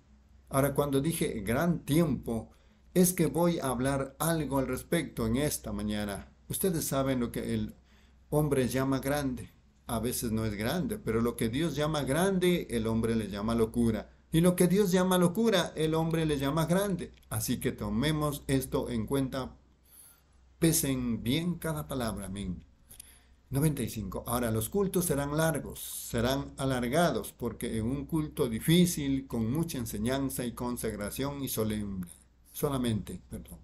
Ahora, cuando dije gran tiempo, es que voy a hablar algo al respecto en esta mañana. Ustedes saben lo que el hombre llama grande. A veces no es grande, pero lo que Dios llama grande, el hombre le llama locura. Y lo que Dios llama locura, el hombre le llama grande. Así que tomemos esto en cuenta. Pesen bien cada palabra. Amén. 95. Ahora los cultos serán largos, serán alargados, porque en un culto difícil, con mucha enseñanza y consagración y solemne solamente, perdón,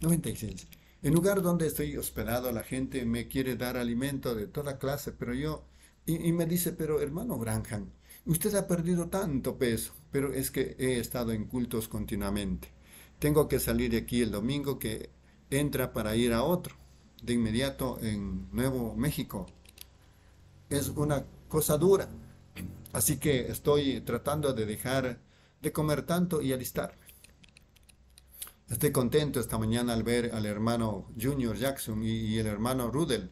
96. En lugar donde estoy hospedado, la gente me quiere dar alimento de toda clase, pero yo, y, me dice, pero hermano Branham, usted ha perdido tanto peso, pero es que he estado en cultos continuamente. Tengo que salir de aquí el domingo que entra para ir a otro, de inmediato en Nuevo México. Es una cosa dura. Así que estoy tratando de dejar de comer tanto y alistar. Estoy contento esta mañana al ver al hermano Junior Jackson y, el hermano Rudel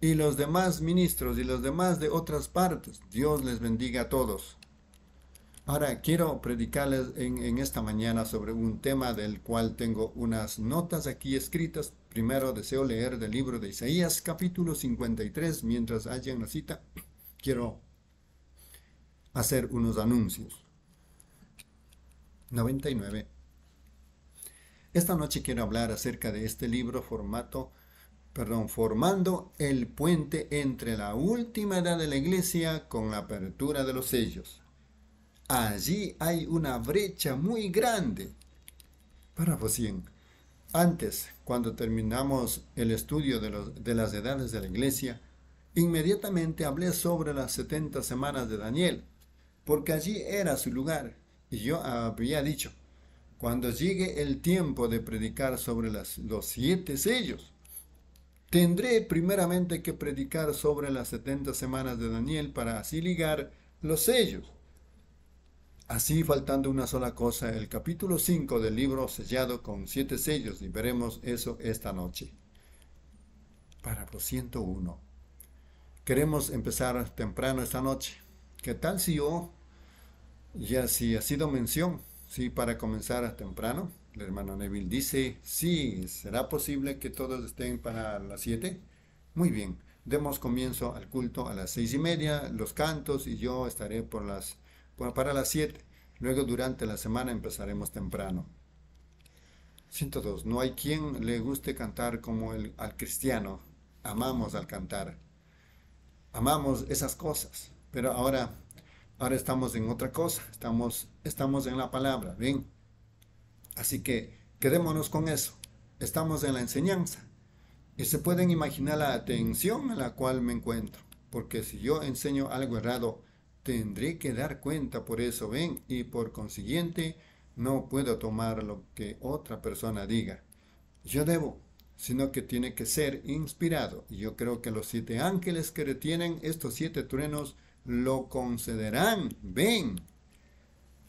y los demás ministros y los demás de otras partes. Dios les bendiga a todos. Ahora quiero predicarles en, esta mañana sobre un tema del cual tengo unas notas aquí escritas. Primero deseo leer del libro de Isaías capítulo 53. Mientras haya una cita, quiero hacer unos anuncios. 99. Esta noche quiero hablar acerca de este libro formato, perdón, formando el puente entre la última edad de la iglesia con la apertura de los sellos. Allí hay una brecha muy grande. Párrafo 100. Antes, cuando terminamos el estudio de, de las edades de la iglesia, inmediatamente hablé sobre las 70 semanas de Daniel, porque allí era su lugar, y yo había dicho, cuando llegue el tiempo de predicar sobre los siete sellos, tendré primeramente que predicar sobre las 70 semanas de Daniel para así ligar los sellos. Así, faltando una sola cosa, el capítulo 5 del libro sellado con siete sellos, y veremos eso esta noche. Para 101. Queremos empezar temprano esta noche. ¿Qué tal si yo, ya si ha sido mención, Sí, para comenzar temprano, el hermano Neville dice, sí, ¿será posible que todos estén para las siete? Muy bien, demos comienzo al culto a las seis y media, los cantos y yo estaré por las, para las 7. Luego durante la semana empezaremos temprano. 102. No hay quien le guste cantar como el, al cristiano. Amamos al cantar. Amamos esas cosas. Pero ahora Ahora estamos en otra cosa, estamos, estamos en la palabra, bien. Así que quedémonos con eso. Estamos en la enseñanza. Y se pueden imaginar la atención en la cual me encuentro. Porque si yo enseño algo errado, tendré que dar cuenta por eso, ven. Y por consiguiente, no puedo tomar lo que otra persona diga. Yo debo, sino que tiene que ser inspirado. Y yo creo que los siete ángeles que retienen estos siete truenos lo concederán. Ven.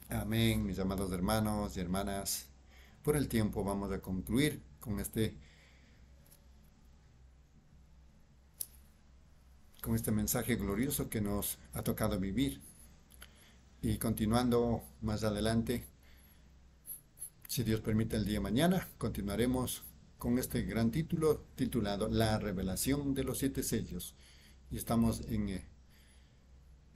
Amén, mis amados hermanos y hermanas. Por el tiempo vamos a concluir con este con este mensaje glorioso que nos ha tocado vivir. Y continuando más adelante, si Dios permite el día de mañana, continuaremos con este gran título titulado La revelación de los siete sellos. Y estamos en eh,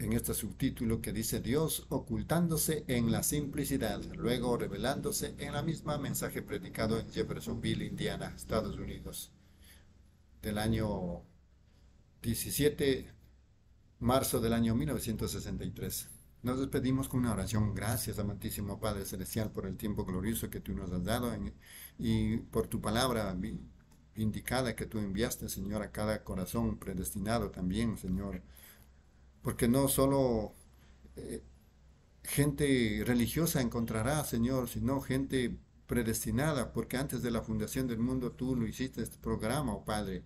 en este subtítulo que dice Dios ocultándose en la simplicidad, luego revelándose en la misma mensaje predicado en Jeffersonville, Indiana, Estados Unidos, del año 17 marzo del año 1963. Nos despedimos con una oración. Gracias, amantísimo Padre Celestial, por el tiempo glorioso que tú nos has dado y por tu palabra indicada que tú enviaste, Señor, a cada corazón predestinado también, Señor porque no solo eh, gente religiosa encontrará, Señor, sino gente predestinada, porque antes de la fundación del mundo tú lo hiciste este programa, oh Padre.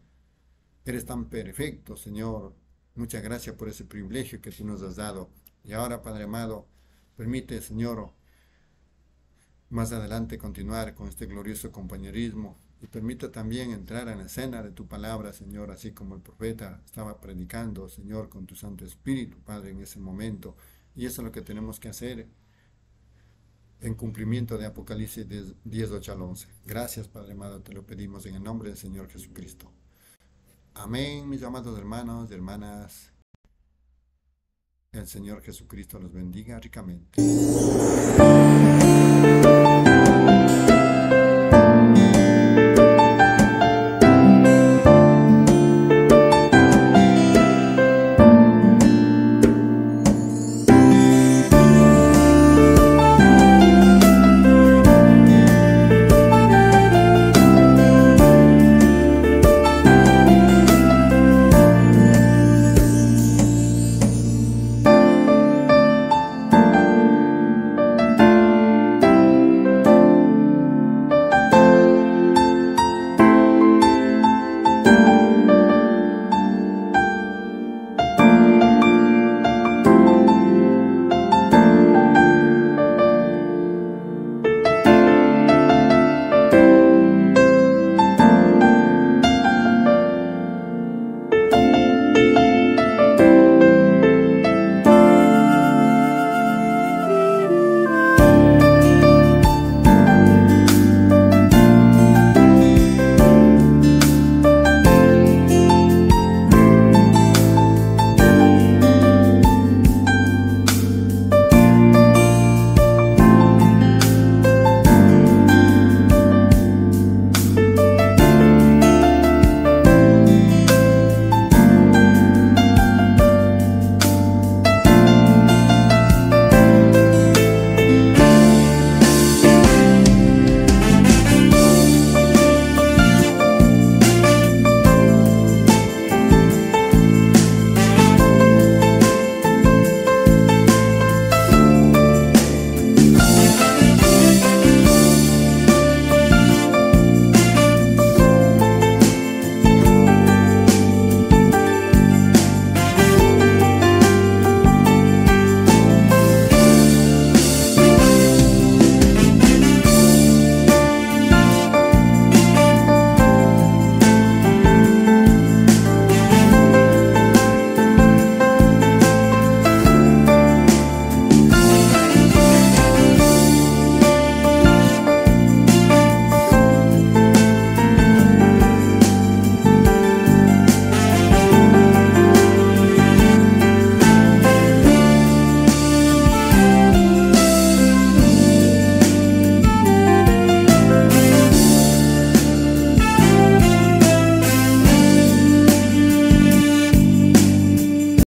Eres tan perfecto, Señor. Muchas gracias por ese privilegio que tú nos has dado. Y ahora, Padre amado, permite, Señor, más adelante continuar con este glorioso compañerismo y permita también entrar en la escena de tu palabra, Señor, así como el profeta estaba predicando, Señor, con tu Santo Espíritu, Padre, en ese momento. Y eso es lo que tenemos que hacer en cumplimiento de Apocalipsis 10, 8 al 11. Gracias, Padre amado, te lo pedimos en el nombre del Señor Jesucristo. Amén, mis amados hermanos y hermanas. El Señor Jesucristo los bendiga ricamente.